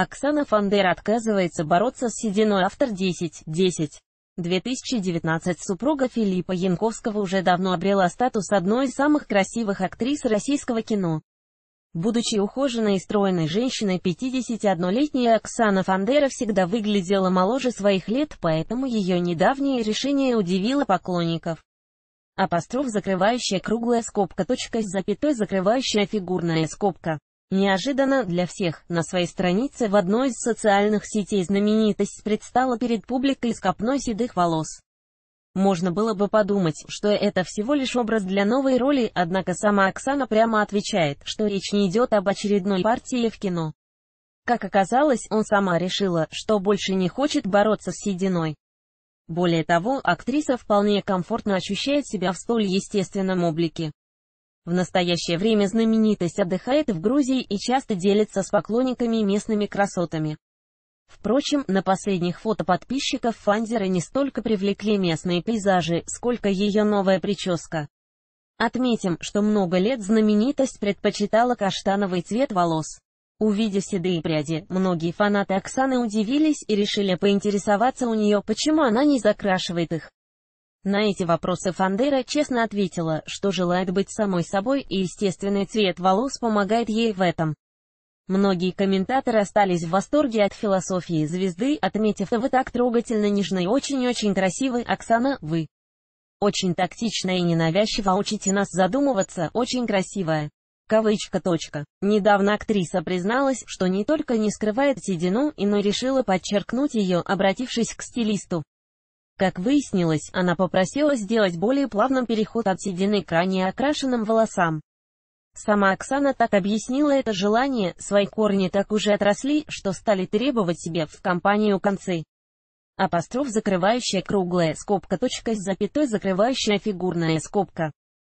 Оксана Фандер отказывается бороться с сединой автор 10-10. 2019 супруга Филиппа Янковского уже давно обрела статус одной из самых красивых актрис российского кино. Будучи ухоженной и стройной женщиной, 51-летняя Оксана Фандера всегда выглядела моложе своих лет, поэтому ее недавнее решение удивило поклонников. Апостроф закрывающая круглая скобка точка с запятой закрывающая фигурная скобка. Неожиданно для всех, на своей странице в одной из социальных сетей знаменитость предстала перед публикой с копной седых волос. Можно было бы подумать, что это всего лишь образ для новой роли, однако сама Оксана прямо отвечает, что речь не идет об очередной партии в кино. Как оказалось, он сама решила, что больше не хочет бороться с сединой. Более того, актриса вполне комфортно ощущает себя в столь естественном облике. В настоящее время знаменитость отдыхает в Грузии и часто делится с поклонниками местными красотами. Впрочем, на последних фото подписчиков Фанзера не столько привлекли местные пейзажи, сколько ее новая прическа. Отметим, что много лет знаменитость предпочитала каштановый цвет волос. Увидев седые пряди, многие фанаты Оксаны удивились и решили поинтересоваться у нее, почему она не закрашивает их. На эти вопросы Фандера честно ответила, что желает быть самой собой и естественный цвет волос помогает ей в этом. Многие комментаторы остались в восторге от философии звезды, отметив «Вы так трогательно нежны и очень-очень красивы, Оксана, вы очень тактично и ненавязчиво учите нас задумываться, очень красивая». Кавычка точка. Недавно актриса призналась, что не только не скрывает седину, но решила подчеркнуть ее, обратившись к стилисту. Как выяснилось, она попросила сделать более плавным переход от седины к ранее окрашенным волосам. Сама Оксана так объяснила это желание, свои корни так уже отросли, что стали требовать себе в компанию концы. Апостроф закрывающая круглая скобка точка с запятой закрывающая фигурная скобка.